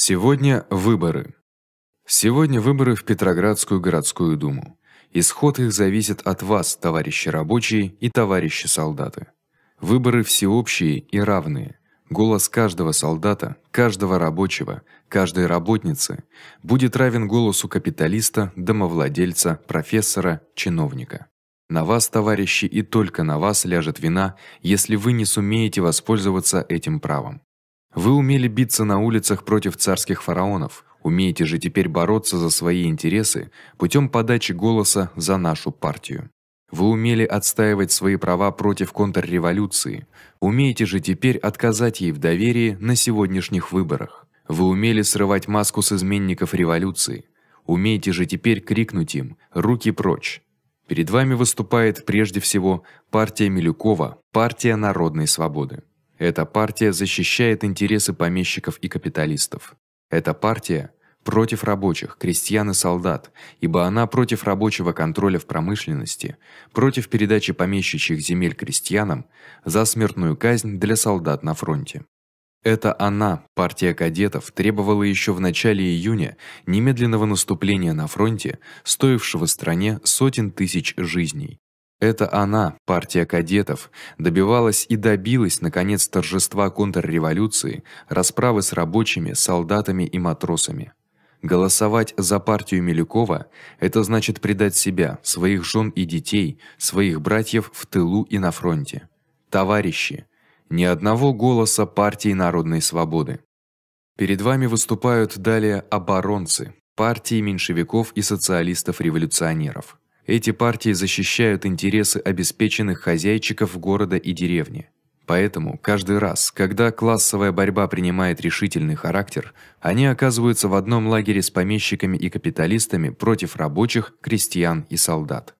Сегодня выборы. Сегодня выборы в Петроградскую городскую думу. Исход их зависит от вас, товарищи рабочие и товарищи солдаты. Выборы всеобщие и равные. Голос каждого солдата, каждого рабочего, каждой работницы будет равен голосу капиталиста, домовладельца, профессора, чиновника. На вас, товарищи, и только на вас ляжет вина, если вы не сумеете воспользоваться этим правом. Вы умели биться на улицах против царских фараонов, умеете же теперь бороться за свои интересы путем подачи голоса за нашу партию. Вы умели отстаивать свои права против контрреволюции, умеете же теперь отказать ей в доверии на сегодняшних выборах. Вы умели срывать маску с изменников революции, умеете же теперь крикнуть им: "Руки прочь!" Перед вами выступает прежде всего партия Милюкова, партия народной свободы. Эта партия защищает интересы помещиков и капиталистов. Эта партия против рабочих, крестьян и солдат, ибо она против рабочего контроля в промышленности, против передачи помещичьих земель крестьянам, за смертную казнь для солдат на фронте. Это она, партия кадетов, требовала еще в начале июня немедленного наступления на фронте, стоившего стране сотен тысяч жизней. Это она, партия кадетов, добивалась и добилась наконец торжества контрреволюции, расправы с рабочими, солдатами и матросами. Голосовать за партию Милюкова это значит предать себя, своих жён и детей, своих братьев в тылу и на фронте. Товарищи, ни одного голоса партии Народной свободы. Перед вами выступают далее оборонцы партии меньшевиков и социалистов-революционеров. Эти партии защищают интересы обеспеченных хозяйчиков города и деревни. Поэтому каждый раз, когда классовая борьба принимает решительный характер, они оказываются в одном лагере с помещиками и капиталистами против рабочих, крестьян и солдат.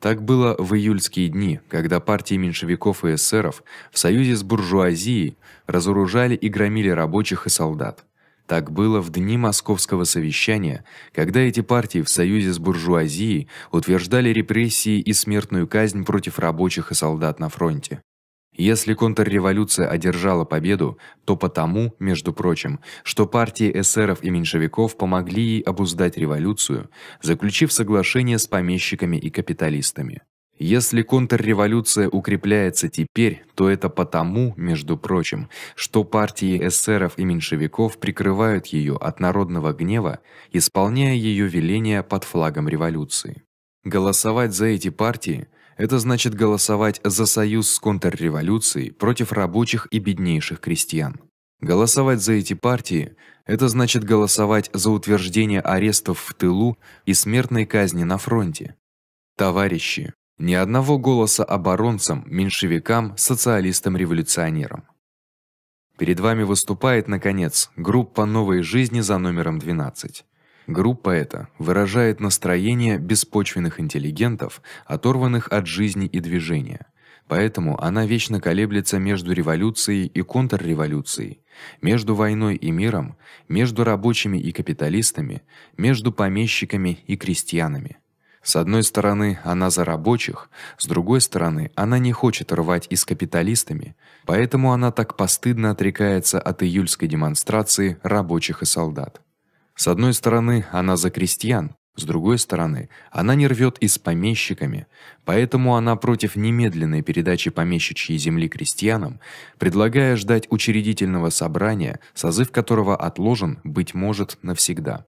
Так было в июльские дни, когда партии меньшевиков и эсеров в союзе с буржуазией разоружали и громили рабочих и солдат. Так было в дни московского совещания, когда эти партии в союзе с буржуазией утверждали репрессии и смертную казнь против рабочих и солдат на фронте. Если контрреволюция одержала победу, то потому, между прочим, что партии эсеров и меньшевиков помогли ей обуздать революцию, заключив соглашение с помещиками и капиталистами. Если контрреволюция укрепляется теперь, то это потому, между прочим, что партии эсеров и меньшевиков прикрывают её от народного гнева, исполняя её веления под флагом революции. Голосовать за эти партии это значит голосовать за союз с контрреволюцией против рабочих и беднейших крестьян. Голосовать за эти партии это значит голосовать за утверждение арестов в тылу и смертной казни на фронте. Товарищи, ни одного голоса оборонцам, меньшевикам, социалистам-революционерам. Перед вами выступает наконец группа Новой жизни за номером 12. Группа эта выражает настроение беспочвенных интеллигентов, оторванных от жизни и движения. Поэтому она вечно колеблется между революцией и контрреволюцией, между войной и миром, между рабочими и капиталистами, между помещиками и крестьянами. С одной стороны, она за рабочих, с другой стороны, она не хочет рвать и с капиталистами, поэтому она так постыдно отрекается от июльской демонстрации рабочих и солдат. С одной стороны, она за крестьян, с другой стороны, она не рвет и с помещиками, поэтому она против немедленной передачи помещичьей земли крестьянам, предлагая ждать учредительного собрания, созыв которого отложен быть может навсегда.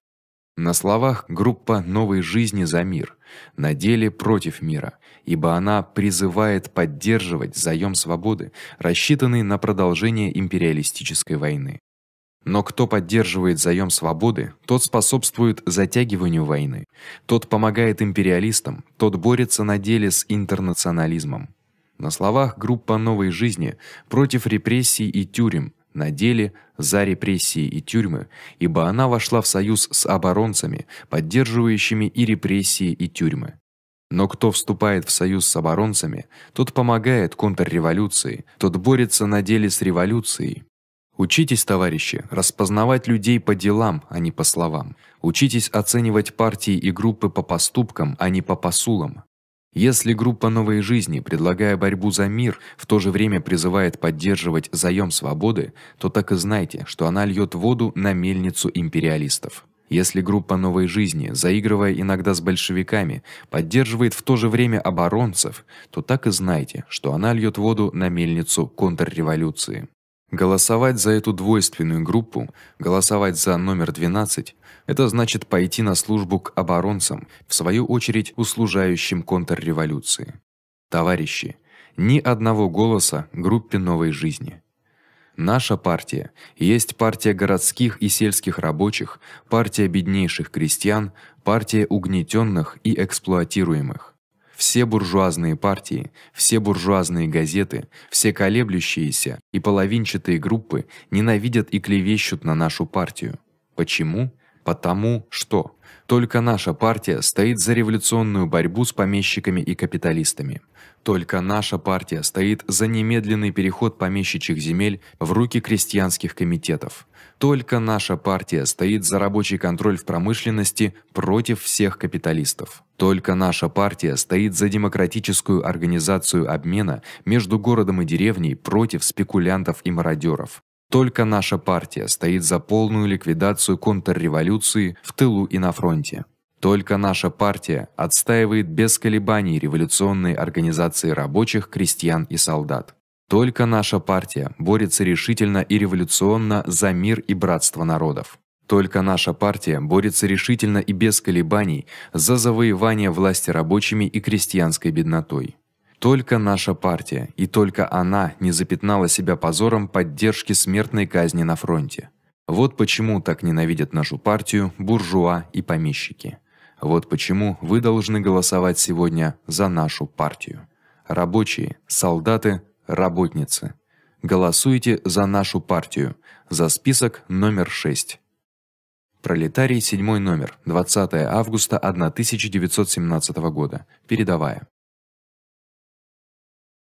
На словах группа новой жизни за мир, на деле против мира, ибо она призывает поддерживать заём свободы, рассчитанный на продолжение империалистической войны. Но кто поддерживает заём свободы, тот способствует затягиванию войны, тот помогает империалистам, тот борется на деле с интернационализмом. На словах группа новой жизни против репрессий и тюрем, на деле за репрессии и тюрьмы, ибо она вошла в союз с оборонцами, поддерживающими и репрессии, и тюрьмы. Но кто вступает в союз с оборонцами, тот помогает контрреволюции, тот борется на деле с революцией. Учитесь, товарищи, распознавать людей по делам, а не по словам. Учитесь оценивать партии и группы по поступкам, а не по посулам. Если группа Новой жизни, предлагая борьбу за мир, в то же время призывает поддерживать заём свободы, то так и знайте, что она льёт воду на мельницу империалистов. Если группа Новой жизни, заигрывая иногда с большевиками, поддерживает в то же время оборонцев, то так и знайте, что она льёт воду на мельницу контрреволюции. Голосовать за эту двойственную группу, голосовать за номер 12 это значит пойти на службу к оборонцам, в свою очередь услужающим контрреволюции. Товарищи, ни одного голоса группе Новой жизни. Наша партия есть партия городских и сельских рабочих, партия беднейших крестьян, партия угнетенных и эксплуатируемых все буржуазные партии, все буржуазные газеты, все колеблющиеся и половинчатые группы ненавидят и клевещут на нашу партию. Почему? потому что только наша партия стоит за революционную борьбу с помещиками и капиталистами. Только наша партия стоит за немедленный переход помещичьих земель в руки крестьянских комитетов. Только наша партия стоит за рабочий контроль в промышленности против всех капиталистов. Только наша партия стоит за демократическую организацию обмена между городом и деревней против спекулянтов и мародеров. Только наша партия стоит за полную ликвидацию контрреволюции в тылу и на фронте. Только наша партия отстаивает без колебаний революционные организации рабочих, крестьян и солдат. Только наша партия борется решительно и революционно за мир и братство народов. Только наша партия борется решительно и без колебаний за завоевание власти рабочими и крестьянской беднотой. Только наша партия, и только она не запятнала себя позором поддержки смертной казни на фронте. Вот почему так ненавидят нашу партию буржуа и помещики. Вот почему вы должны голосовать сегодня за нашу партию. Рабочие, солдаты, работницы, голосуйте за нашу партию, за список номер 6. Пролетарий, 7 номер, 20 августа 1917 года. Передавая